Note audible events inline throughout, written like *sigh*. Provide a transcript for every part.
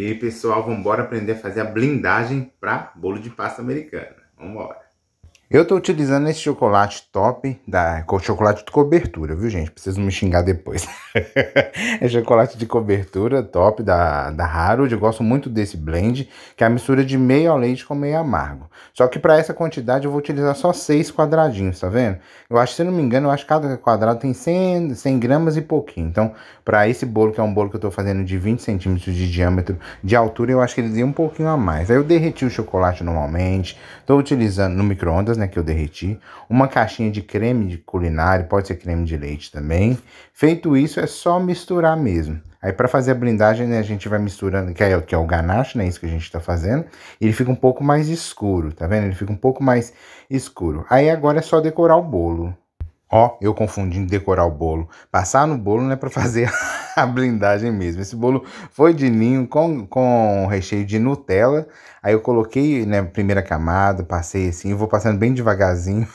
E pessoal, vamos embora aprender a fazer a blindagem para bolo de pasta americana. Vamos embora. Eu estou utilizando esse chocolate top, da, chocolate de cobertura, viu gente? Preciso me xingar depois. *laughs* é chocolate de cobertura top da, da Harold, eu gosto muito desse blend, que é a mistura de meio ao leite com meio amargo. Só que para essa quantidade eu vou utilizar só seis quadradinhos, tá vendo? Eu acho, se não me engano, eu acho que cada quadrado tem 100, 100 gramas e pouquinho. Então, para esse bolo, que é um bolo que eu estou fazendo de 20 centímetros de diâmetro, de altura, eu acho que ele deu um pouquinho a mais. Aí eu derreti o chocolate normalmente, estou utilizando no micro-ondas, né, que eu derreti, uma caixinha de creme de culinário, pode ser creme de leite também. Feito isso, é só misturar mesmo. Aí para fazer a blindagem, né, a gente vai misturando, que é, que é o ganache, né, isso que a gente está fazendo. Ele fica um pouco mais escuro, tá vendo? Ele fica um pouco mais escuro. Aí agora é só decorar o bolo. Ó, eu confundindo decorar o bolo. Passar no bolo não é para *laughs* fazer *laughs* a blindagem mesmo. Esse bolo foi de ninho com, com recheio de Nutella. Aí eu coloquei né, primeira camada, passei assim, eu vou passando bem devagarzinho.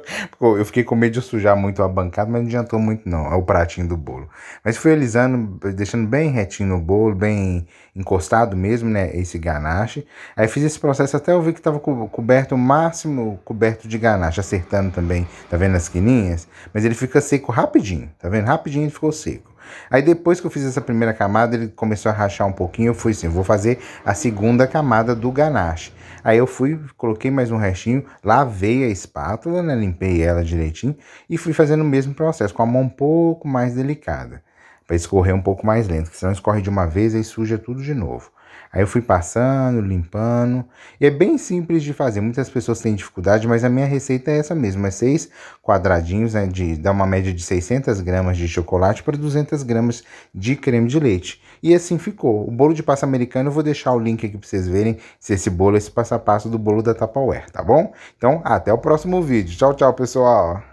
*laughs* eu fiquei com medo de sujar muito a bancada, mas não adiantou muito não, é o pratinho do bolo. Mas fui alisando, deixando bem retinho o bolo, bem encostado mesmo, né, esse ganache. Aí fiz esse processo até eu ver que estava co coberto, o máximo coberto de ganache, acertando também, tá vendo as quininhas? Mas ele fica seco rapidinho, tá vendo? Rapidinho ele ficou seco. Aí depois que eu fiz essa primeira camada, ele começou a rachar um pouquinho, eu fui assim, vou fazer a segunda camada do ganache. Aí eu fui, coloquei mais um restinho, lavei a espátula, né, limpei ela direitinho e fui fazendo o mesmo processo, com a mão um pouco mais delicada para escorrer um pouco mais lento, senão escorre de uma vez e suja tudo de novo. Aí eu fui passando, limpando, e é bem simples de fazer. Muitas pessoas têm dificuldade, mas a minha receita é essa mesmo: é seis quadradinhos, né, de dá uma média de 600 gramas de chocolate para 200 gramas de creme de leite. E assim ficou. O bolo de passa americano, eu vou deixar o link aqui para vocês verem se esse bolo, esse passo a passo do bolo da Tupperware, tá bom? Então, até o próximo vídeo. Tchau, tchau, pessoal.